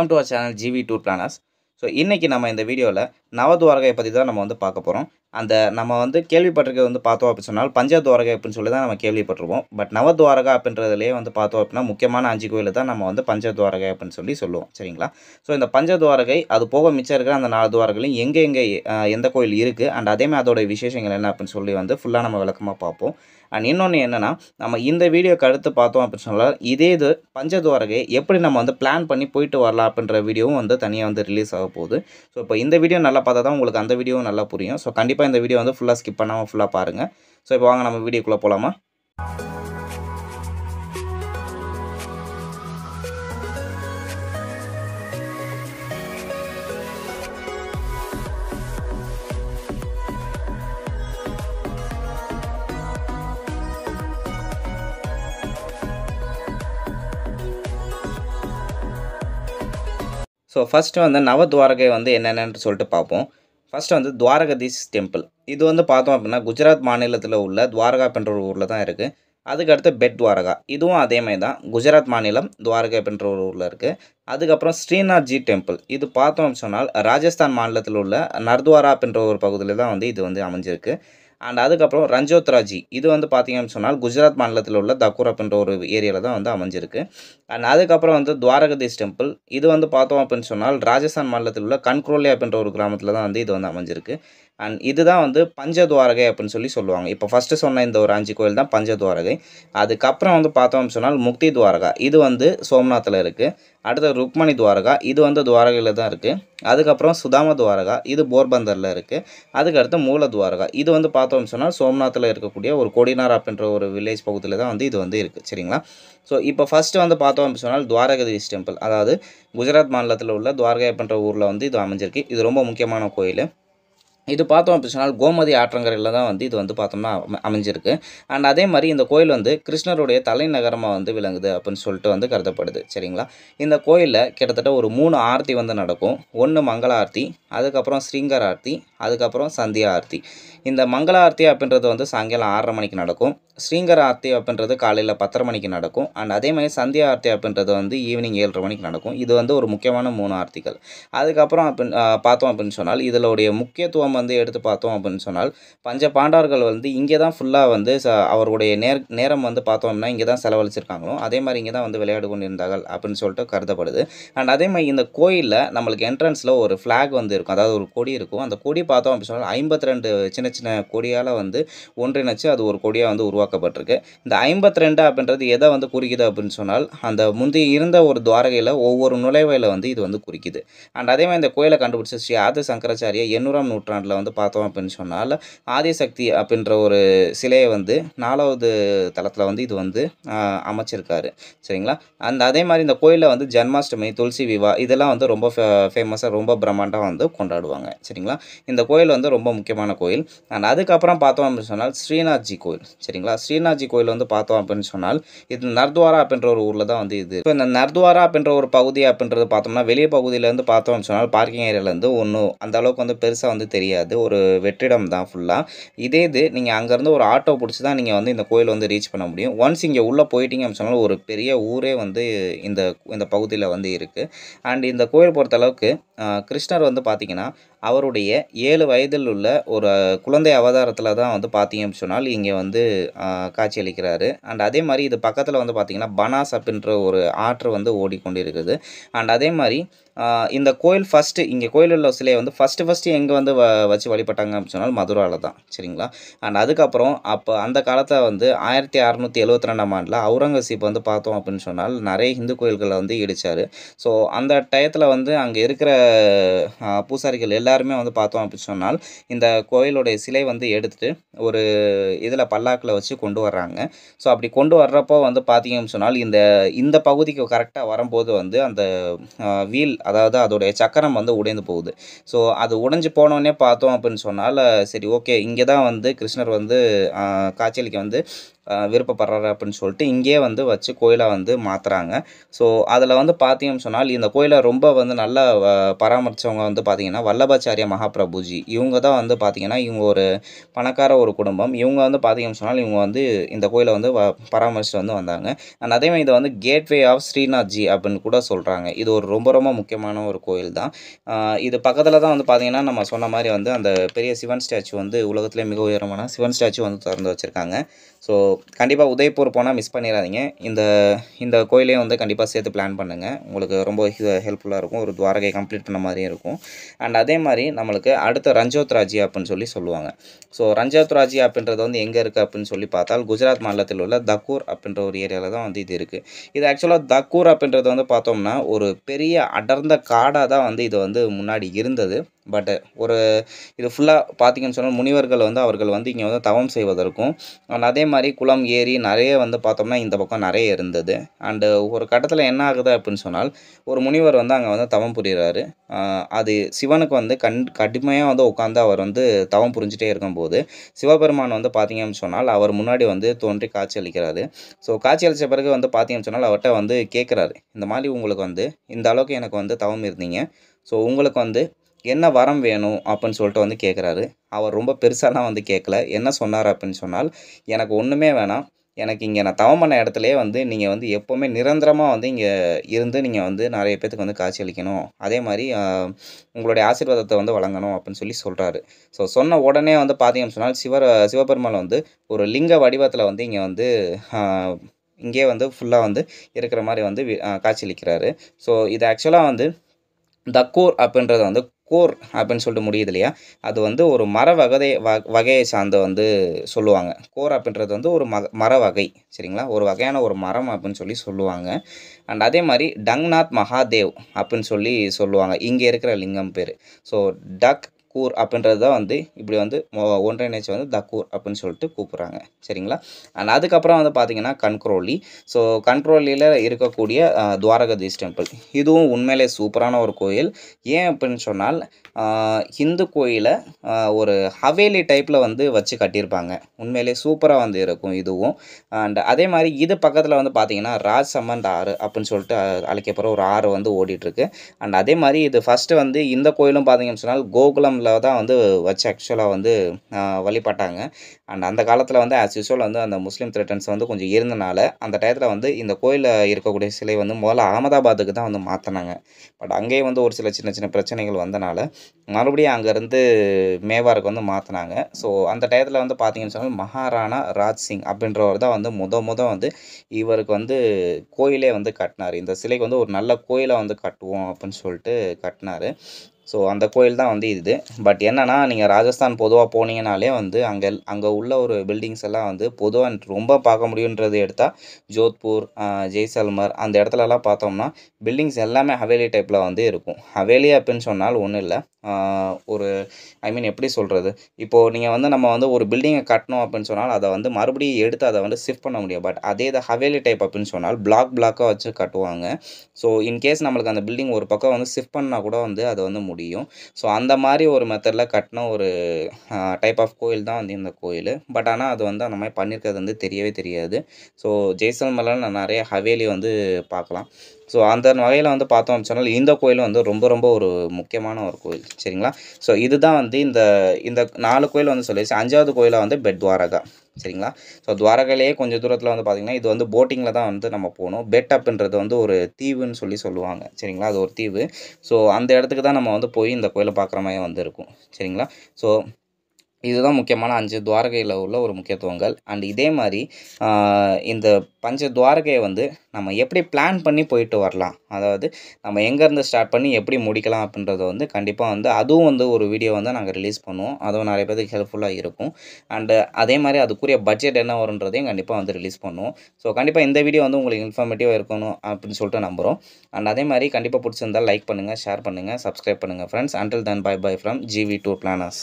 welcome to our channel GV tour planners so இன்றைக்கி நம்ம இந்த வீடியோவில் நவதுவாரகை பற்றி தான் நம்ம வந்து பார்க்க போகிறோம் அந்த நம்ம வந்து கேள்விப்பட்டிருக்க வந்து பார்த்தோம் அப்படின்னு சொன்னால் பஞ்சத்வாரகா அப்படின்னு சொல்லி தான் நம்ம கேள்விப்பட்டிருவோம் பட் நவ துவாரகா அப்படின்றதுலேயே வந்து பார்த்தோம் அப்படின்னா முக்கியமான அஞ்சு கோயில் தான் நம்ம வந்து பஞ்ச துவாரகை அப்படின்னு சொல்லி சொல்லுவோம் சரிங்களா ஸோ இந்த பஞ்ச துவாரகை அது போக மிச்சம் இருக்கிற அந்த நாலு துவாரகளையும் எங்கே எங்கே எந்த கோயில் இருக்குது அண்ட் அதேமாதிரி அதோடைய விசேஷங்கள் என்ன அப்படின்னு சொல்லி வந்து ஃபுல்லாக நம்ம விளக்கமாக பார்ப்போம் அண்ட் இன்னொன்று என்னென்னா நம்ம இந்த வீடியோக்கு அடுத்து பார்த்தோம் அப்படின்னு சொன்னால் இதே இது துவாரகை எப்படி நம்ம வந்து பிளான் பண்ணி போயிட்டு வரலாம் அப்படின்ற வீடியோவும் வந்து தனியாக வந்து ரிலீஸ் ஆக போகுது ஸோ இப்போ இந்த வீடியோ நல்லா பார்த்தா தான் உங்களுக்கு அந்த வீடியோவும் நல்லா புரியும் ஸோ கண்டிப்பாக கண்டிப்பாக இந்த வீடியோ வந்து ஃபுல்லாக ஸ்கிப் பண்ணாமல் ஃபுல்லாக பாருங்கள் ஸோ இப்போ வாங்க நம்ம வீடியோக்குள்ளே போகலாமா ஸோ ஃபஸ்ட்டு வந்து நவத்வாரகை வந்து என்னென்னு சொல்லிட்டு பார்ப்போம் ஃபஸ்ட்டு வந்து துவாரகதீஸ் டெம்பிள் இது வந்து பார்த்தோம் அப்படின்னா குஜராத் மாநிலத்தில் உள்ள துவாரகா பென்ற ஒரு ஊரில் தான் இருக்குது அதுக்கடுத்து பெட் துவாரகா இதுவும் அதேமாதிரி தான் குஜராத் மாநிலம் துவாரகா பென்ற ஒரு ஊரில் இருக்குது அதுக்கப்புறம் ஸ்ரீநாத்ஜி டெம்பிள் இது பார்த்தோம் சொன்னால் ராஜஸ்தான் மாநிலத்தில் உள்ள நர்துவாரா பென்ற ஒரு பகுதியில் தான் வந்து இது வந்து அமைஞ்சிருக்கு அண்ட் அதுக்கப்புறம் ரஞ்சோத்ராஜி இது வந்து பார்த்தீங்கன்னு சொன்னால் குஜராத் மாநிலத்தில் உள்ள தக்குரப் என்ற ஒரு ஏரியாவில் தான் வந்து அமைஞ்சிருக்கு அண்ட் அதுக்கப்புறம் வந்து துவாரகதீஸ் டெம்பிள் இது வந்து பார்த்தோம் அப்படின்னு சொன்னால் ராஜஸ்தான் மாநிலத்தில் உள்ள கண்க்ரோலியா அப்படின்ற ஒரு கிராமத்தில் தான் வந்து இது வந்து அமைஞ்சிருக்கு அண்ட் இதுதான் வந்து துவாரகை அப்படின்னு சொல்லி சொல்லுவாங்க இப்போ ஃபஸ்ட்டு சொன்ன இந்த ஒரு அஞ்சு கோயில் தான் துவாரகை அதுக்கப்புறம் வந்து பார்த்தோம் அப்படின்னு சொன்னால் முக்தி துவாரகா இது வந்து சோம்நாத்தில் இருக்குது அடுத்தது ருக்மணி துவாரகா இது வந்து துவாரகையில் தான் இருக்குது அதுக்கப்புறம் சுதாம துவாரகா இது போர்பந்தரில் இருக்குது அதுக்கடுத்து மூல துவாரகா இது வந்து பார்த்தோம்னு சொன்னால் சோம்நாத்தில் இருக்கக்கூடிய ஒரு கொடினார் அப்படின்ற ஒரு வில்லேஜ் பகுதியில் தான் வந்து இது வந்து இருக்குது சரிங்களா ஸோ இப்போ ஃபஸ்ட்டு வந்து பார்த்தோம் சொன்னால் துவாரகதீஸ் டெம்பிள் அதாவது குஜராத் மாநிலத்தில் உள்ள துவாரகா அப்படின்ற ஊரில் வந்து இது அமைஞ்சிருக்கு இது ரொம்ப முக்கியமான கோயில் இது பார்த்தோம் அப்படி சொன்னால் கோமதி ஆற்றங்கரையில் தான் வந்து இது வந்து பார்த்தோம்னா அமைஞ்சிருக்கு அண்ட் அதே மாதிரி இந்த கோயில் வந்து கிருஷ்ணருடைய தலைநகரமாக வந்து விளங்குது அப்படின்னு சொல்லிட்டு வந்து கருதப்படுது சரிங்களா இந்த கோயிலில் கிட்டத்தட்ட ஒரு மூணு ஆர்த்தி வந்து நடக்கும் ஒன்று மங்கள ஆர்த்தி அதுக்கப்புறம் ஸ்ரீங்கர் ஆர்த்தி அதுக்கப்புறம் சந்தியா ஆர்த்தி இந்த மங்கள ஆர்த்தி அப்படின்றது வந்து சாயங்காலம் ஆறரை மணிக்கு நடக்கும் ஸ்ரீங்கர் ஆர்த்தி அப்படின்றது காலையில் பத்தரை மணிக்கு நடக்கும் அண்ட் அதே மாதிரி சந்தியா ஆர்த்தி அப்படின்றது வந்து ஈவினிங் ஏழரை மணிக்கு நடக்கும் இது வந்து ஒரு முக்கியமான மூணு ஆர்த்திகள் அதுக்கப்புறம் அப்படின் பார்த்தோம் அப்படின்னு சொன்னால் இதனுடைய முக்கியத்துவம் வந்து எடுத்து பார்த்தோம் அப்படின்னு சொன்னால் பஞ்ச பாண்டவர்கள் வந்து இங்கே தான் ஃபுல்லாக வந்து ச அவருடைய நேர் நேரம் வந்து பார்த்தோம்னா இங்கே தான் செலவழிச்சிருக்காங்களோ அதே மாதிரி இங்கே தான் வந்து விளையாடு கொண்டிருந்தார்கள் அப்படின்னு சொல்லிட்டு கருதப்படுது அண்ட் அதே மாதிரி இந்த கோயிலில் நம்மளுக்கு என்ட்ரன்ஸில் ஒரு ஃப்ளாக் வந்து இருக்கும் அதாவது ஒரு கொடி இருக்கும் அந்த கொடி பார்த்தோம் அப்படின்னு சொன்னால் ஐம்பத்தி ரெண்டு சின்ன சின்ன கொடியால் வந்து ஒன்றிணைச்சு அது ஒரு கொடியாக வந்து உருவாக்கப்பட்டிருக்கு இந்த ஐம்பத்தி ரெண்டு அப்படின்றது எதை வந்து குறிக்குது அப்படின்னு சொன்னால் அந்த முந்தி இருந்த ஒரு துவாரகையில் ஒவ்வொரு நுழைவையில் வந்து இது வந்து குறிக்குது அண்ட் அதே மாதிரி இந்த கோயிலை கண்டுபிடிச்ச ஸ்ரீ ஆதி சங்கராச்சாரிய எண்ணூறாம் நூற்றாண்டில் தமிழ்நாட்டில் வந்து பார்த்தோம் அப்படின்னு சொன்னால் ஆதிசக்தி அப்படின்ற ஒரு சிலையை வந்து நாலாவது தளத்தில் வந்து இது வந்து அமைச்சிருக்காரு சரிங்களா அந்த அதே மாதிரி இந்த கோயிலில் வந்து ஜன்மாஷ்டமி துளசி விவா இதெல்லாம் வந்து ரொம்ப ஃபேமஸாக ரொம்ப பிரம்மாண்டாக வந்து கொண்டாடுவாங்க சரிங்களா இந்த கோயில் வந்து ரொம்ப முக்கியமான கோயில் அண்ட் அதுக்கப்புறம் பார்த்தோம் அப்படின்னு சொன்னால் ஸ்ரீநாத்ஜி கோயில் சரிங்களா ஸ்ரீநாத்ஜி கோயில் வந்து பார்த்தோம் அப்படின்னு சொன்னால் இது நர்துவாரா அப்படின்ற ஒரு ஊரில் தான் வந்து இது இப்போ இந்த நர்துவாரா அப்படின்ற ஒரு பகுதி அப்படின்றது பார்த்தோம்னா வெளியே பகுதியிலேருந்து பார்த்தோம் சொன்னால் பார்க்கிங் ஏரியாவிலேருந்து ஒன்றும் அந்தளவுக்கு வந்து பெருசாக வந்து தெரியாது முடியாது ஒரு வெற்றிடம் தான் ஃபுல்லாக இதே இது நீங்கள் அங்கேருந்து ஒரு ஆட்டோ பிடிச்சி தான் நீங்கள் வந்து இந்த கோயில் வந்து ரீச் பண்ண முடியும் ஒன்ஸ் இங்கே உள்ளே போயிட்டீங்க அப்படின்னு சொன்னால் ஒரு பெரிய ஊரே வந்து இந்த இந்த பகுதியில் வந்து இருக்குது அண்ட் இந்த கோயில் பொறுத்தளவுக்கு கிருஷ்ணர் வந்து பார்த்திங்கன்னா அவருடைய ஏழு வயதில் உள்ள ஒரு குழந்தை அவதாரத்தில் தான் வந்து பார்த்தீங்க அப்படின்னு சொன்னால் இங்கே வந்து காட்சியளிக்கிறாரு அண்ட் அதே மாதிரி இது பக்கத்தில் வந்து பார்த்திங்கன்னா பனாஸ் அப்படின்ற ஒரு ஆற்று வந்து ஓடிக்கொண்டிருக்குது அண்ட் அதே மாதிரி இந்த கோயில் ஃபஸ்ட்டு இங்கே கோயில் உள்ள சிலையை வந்து ஃபஸ்ட்டு ஃபஸ்ட்டு எங்கே வந்து வ வச்சு வழிபட்டாங்க அப்படின்னு சொன்னால் மதுராவில் தான் சரிங்களா அண்ட் அதுக்கப்புறம் அப்போ அந்த காலத்தில் வந்து ஆயிரத்தி அறநூற்றி எழுவத்தி ரெண்டாம் ஆண்டில் அவுரங்கசீப் வந்து பார்த்தோம் அப்படின்னு சொன்னால் நிறைய இந்து கோயில்களை வந்து இடித்தார் ஸோ அந்த டயத்தில் வந்து அங்கே இருக்கிற பூசாரிகள் எல்லாம் எல்லாருமே வந்து பார்த்தோம் அப்படின்னு சொன்னால் இந்த கோயிலுடைய சிலை வந்து எடுத்துகிட்டு ஒரு இதில் பல்லாக்கில் வச்சு கொண்டு வர்றாங்க ஸோ அப்படி கொண்டு வர்றப்போ வந்து பார்த்தீங்கன்னு சொன்னால் இந்த இந்த பகுதிக்கு கரெக்டாக வரும்போது வந்து அந்த வீல் அதாவது அதோடைய சக்கரம் வந்து உடைந்து போகுது ஸோ அது உடைஞ்சு போனோடனே பார்த்தோம் அப்படின்னு சொன்னால் சரி ஓகே இங்கே தான் வந்து கிருஷ்ணர் வந்து காய்ச்சலுக்கு வந்து விருப்பப்படுறாரு அப்படின்னு சொல்லிட்டு இங்கேயே வந்து வச்சு கோயிலாக வந்து மாற்றுறாங்க ஸோ அதில் வந்து பார்த்தீங்கன்னு சொன்னால் இந்த கோயிலை ரொம்ப வந்து நல்லா பராமரித்தவங்க வந்து பார்த்திங்கன்னா வல்லபாச்சாரிய மகாபிரபுஜி இவங்க தான் வந்து பார்த்தீங்கன்னா இவங்க ஒரு பணக்கார ஒரு குடும்பம் இவங்க வந்து பார்த்தீங்கன்னு சொன்னால் இவங்க வந்து இந்த கோயிலை வந்து பராமரிச்சுட்டு வந்து வந்தாங்க அண்ட் அதே மாதிரி இதை வந்து கேட்வே ஆஃப் ஸ்ரீநாத்ஜி அப்படின்னு கூட சொல்கிறாங்க இது ஒரு ரொம்ப ரொம்ப முக்கியமான ஒரு கோயில் தான் இது பக்கத்தில் தான் வந்து பார்த்தீங்கன்னா நம்ம சொன்ன மாதிரி வந்து அந்த பெரிய சிவன் ஸ்டாச்சு வந்து உலகத்திலே மிக உயரமான சிவன் ஸ்டாச்சு வந்து திறந்து வச்சுருக்காங்க ஸோ கண்டிப்பாக உதய்பூர் போனால் மிஸ் பண்ணிடாதீங்க இந்த இந்த கோயிலையும் வந்து கண்டிப்பாக சேர்த்து பிளான் பண்ணுங்கள் உங்களுக்கு ரொம்ப ஹெல்ப்ஃபுல்லாக இருக்கும் ஒரு துவாரகை கம்ப்ளீட் பண்ண மாதிரியும் இருக்கும் அண்ட் அதே மாதிரி நம்மளுக்கு அடுத்த ரஞ்சோத் ராஜி அப்படின்னு சொல்லி சொல்லுவாங்க ஸோ ரஞ்சோத் ராஜி அப்படின்றது வந்து எங்கே இருக்குது அப்படின்னு சொல்லி பார்த்தால் குஜராத் மாநிலத்தில் உள்ள தக்கூர் அப்படின்ற ஒரு ஏரியாவில் தான் வந்து இது இருக்குது இது ஆக்சுவலாக தக்கூர் அப்படின்றது வந்து பார்த்தோம்னா ஒரு பெரிய அடர்ந்த காடாக தான் வந்து இது வந்து முன்னாடி இருந்தது பட் ஒரு இது ஃபுல்லாக பார்த்திங்கன்னு சொன்னால் முனிவர்கள் வந்து அவர்கள் வந்து இங்கே வந்து தவம் செய்வதற்கும் அண்ட் அதே மாதிரி குளம் ஏரி நிறைய வந்து பார்த்தோம்னா இந்த பக்கம் நிறைய இருந்தது அண்டு ஒரு கட்டத்தில் என்ன ஆகுது அப்படின்னு சொன்னால் ஒரு முனிவர் வந்து அங்கே வந்து தவம் புரிகிறாரு அது சிவனுக்கு வந்து கண் கடுமையாக வந்து உட்காந்து அவர் வந்து தவம் புரிஞ்சிட்டே இருக்கும்போது சிவபெருமான் வந்து பார்த்தீங்கன்னு சொன்னால் அவர் முன்னாடி வந்து தோன்றி காட்சி அளிக்கிறாரு ஸோ காட்சி அளித்த பிறகு வந்து பார்த்தீங்கன்னு சொன்னால் அவர்கிட்ட வந்து கேட்குறாரு இந்த மாதிரி உங்களுக்கு வந்து இந்த அளவுக்கு எனக்கு வந்து தவம் இருந்தீங்க ஸோ உங்களுக்கு வந்து என்ன வரம் வேணும் அப்படின்னு சொல்லிட்டு வந்து கேட்குறாரு அவர் ரொம்ப பெருசாலாம் வந்து கேட்கல என்ன சொன்னார் அப்படின்னு சொன்னால் எனக்கு ஒன்றுமே வேணாம் எனக்கு இங்கே நான் தவம் பண்ண இடத்துலையே வந்து நீங்கள் வந்து எப்போவுமே நிரந்தரமாக வந்து இங்கே இருந்து நீங்கள் வந்து நிறைய பேத்துக்கு வந்து காட்சி அளிக்கணும் அதே மாதிரி உங்களுடைய ஆசீர்வாதத்தை வந்து வழங்கணும் அப்படின்னு சொல்லி சொல்கிறாரு ஸோ சொன்ன உடனே வந்து பார்த்தீங்கன்னு சொன்னால் சிவ சிவபெருமான் வந்து ஒரு லிங்க வடிவத்தில் வந்து இங்கே வந்து இங்கே வந்து ஃபுல்லாக வந்து இருக்கிற மாதிரி வந்து காட்சியளிக்கிறாரு ஸோ இது ஆக்சுவலாக வந்து தக்கூர் அப்படின்றத வந்து கோர் அப்படின்னு சொல்லிட்டு முடியுது இல்லையா அது வந்து ஒரு மர வகதை வகையை சார்ந்த வந்து சொல்லுவாங்க கோர் அப்படின்றது வந்து ஒரு மர வகை சரிங்களா ஒரு வகையான ஒரு மரம் அப்படின்னு சொல்லி சொல்லுவாங்க அண்ட் அதே மாதிரி டங்நாத் மகாதேவ் அப்படின்னு சொல்லி சொல்லுவாங்க இங்கே இருக்கிற லிங்கம் பேர் ஸோ டக் கூர் அப்படின்றது தான் வந்து இப்படி வந்து ஒன்றிணைச்சு வந்து தக்கூர் அப்படின்னு சொல்லிட்டு கூப்பிட்றாங்க சரிங்களா அண்ட் அதுக்கப்புறம் வந்து பார்த்திங்கன்னா கண்ட்ரோலி ஸோ கண்ட்ரோலியில் இருக்கக்கூடிய துவாரகதீஸ் டெம்பிள் இதுவும் உண்மையிலே சூப்பரான ஒரு கோயில் ஏன் அப்படின்னு சொன்னால் இந்து கோயிலை ஒரு ஹவேலி டைப்பில் வந்து வச்சு கட்டியிருப்பாங்க உண்மையிலே சூப்பராக வந்து இருக்கும் இதுவும் அண்ட் அதே மாதிரி இது பக்கத்தில் வந்து பார்த்திங்கன்னா ராஜ்சமந்த் ஆறு அப்படின்னு சொல்லிட்டு அழைக்கப்படுற ஒரு ஆறு வந்து ஓடிட்டுருக்கு அண்ட் அதே மாதிரி இது ஃபஸ்ட்டு வந்து இந்த கோயிலும் பார்த்தீங்கன்னு சொன்னால் கோகுலமில் காலத்தில் தான் வந்து வச்சு ஆக்சுவலாக வந்து வழிபட்டாங்க அண்ட் அந்த காலத்தில் வந்து ஆஸ் யூஸ்வல் வந்து அந்த முஸ்லீம் த்ரெட்டன்ஸ் வந்து கொஞ்சம் இருந்தனால அந்த டயத்தில் வந்து இந்த கோயிலில் இருக்கக்கூடிய சிலை வந்து முதல்ல அகமதாபாத்துக்கு தான் வந்து மாற்றினாங்க பட் அங்கேயே வந்து ஒரு சில சின்ன சின்ன பிரச்சனைகள் வந்தனால மறுபடியும் அங்கேருந்து மேவாருக்கு வந்து மாற்றினாங்க ஸோ அந்த டயத்தில் வந்து பார்த்தீங்கன்னு சொன்னால் மகாராணா ராஜ் சிங் அப்படின்றவர் தான் வந்து முத முத வந்து இவருக்கு வந்து கோயிலே வந்து கட்டினார் இந்த சிலைக்கு வந்து ஒரு நல்ல கோயிலை வந்து கட்டுவோம் அப்படின்னு சொல்லிட்டு கட்டினார் ஸோ அந்த கோயில் தான் வந்து இது பட் என்னென்னா நீங்கள் ராஜஸ்தான் பொதுவாக போனீங்கனாலே வந்து அங்கே அங்கே உள்ள ஒரு பில்டிங்ஸ் எல்லாம் வந்து பொதுவாக ரொம்ப பார்க்க முடியுன்றது எடுத்தால் ஜோத்பூர் ஜெய்சல்மர் அந்த இடத்துலலாம் பார்த்தோம்னா பில்டிங்ஸ் எல்லாமே ஹவேலி டைப்பில் வந்து இருக்கும் ஹவேலி அப்படின்னு சொன்னால் ஒன்றும் இல்லை ஒரு ஐ மீன் எப்படி சொல்கிறது இப்போது நீங்கள் வந்து நம்ம வந்து ஒரு பில்டிங்கை கட்டணும் அப்படின்னு சொன்னால் அதை வந்து மறுபடியும் எடுத்து அதை வந்து ஷிஃப்ட் பண்ண முடியும் பட் அதே இதை ஹவேலி டைப் அப்படின்னு சொன்னால் பிளாக் பிளாக்காக வச்சு கட்டுவாங்க ஸோ இன்கேஸ் நம்மளுக்கு அந்த பில்டிங் ஒரு பக்கம் வந்து ஷிஃப்ட் பண்ணால் கூட வந்து அதை வந்து முடியும் முடியும் ஸோ அந்த மாதிரி ஒரு மெத்தடில் கட்டின ஒரு டைப் ஆஃப் கோயில் தான் வந்து இந்த கோயில் பட் ஆனால் அது வந்து அந்த மாதிரி பண்ணியிருக்கிறது வந்து தெரியவே தெரியாது ஸோ ஜெய்சல்மரில் நான் நிறைய ஹவேலி வந்து பார்க்கலாம் ஸோ அந்த வகையில் வந்து பார்த்தோம் சொன்னால் இந்த கோயில் வந்து ரொம்ப ரொம்ப ஒரு முக்கியமான ஒரு கோயில் சரிங்களா ஸோ இதுதான் வந்து இந்த இந்த நாலு கோயில் வந்து சொல்லி அஞ்சாவது கோயிலாக வந்து பெட் துவாரகா சரிங்களா ஸோ துவாரகாலேயே கொஞ்சம் தூரத்தில் வந்து பார்த்திங்கன்னா இது வந்து போட்டிங்கில் தான் வந்து நம்ம போகணும் பெட் அப்ன்றது வந்து ஒரு தீவுன்னு சொல்லி சொல்லுவாங்க சரிங்களா அது ஒரு தீவு ஸோ அந்த இடத்துக்கு தான் நம்ம வந்து போய் இந்த கோயிலை பார்க்குற மாதிரி வந்து இருக்கும் சரிங்களா ஸோ இதுதான் முக்கியமான அஞ்சு துவாரகையில் உள்ள ஒரு முக்கியத்துவங்கள் அண்ட் இதே மாதிரி இந்த பஞ்ச துவாரகையை வந்து நம்ம எப்படி பிளான் பண்ணி போயிட்டு வரலாம் அதாவது நம்ம எங்கேருந்து ஸ்டார்ட் பண்ணி எப்படி முடிக்கலாம் அப்படின்றத வந்து கண்டிப்பாக வந்து அதுவும் வந்து ஒரு வீடியோ வந்து நாங்கள் ரிலீஸ் பண்ணுவோம் அதுவும் நிறைய பேருக்கு ஹெல்ப்ஃபுல்லாக இருக்கும் அண்டு அதே மாதிரி அதுக்குரிய பட்ஜெட் என்ன வருன்றதையும் கண்டிப்பாக வந்து ரிலீஸ் பண்ணுவோம் ஸோ கண்டிப்பாக இந்த வீடியோ வந்து உங்களுக்கு இன்ஃபார்மேட்டிவாக இருக்கணும் அப்படின்னு சொல்லிட்டு நம்புகிறோம் அண்ட் அதே மாதிரி கண்டிப்பாக பிடிச்சிருந்தால் லைக் பண்ணுங்கள் ஷேர் பண்ணுங்கள் சப்ஸ்கிரைப் பண்ணுங்கள் friends until then bye bye from GV tour planners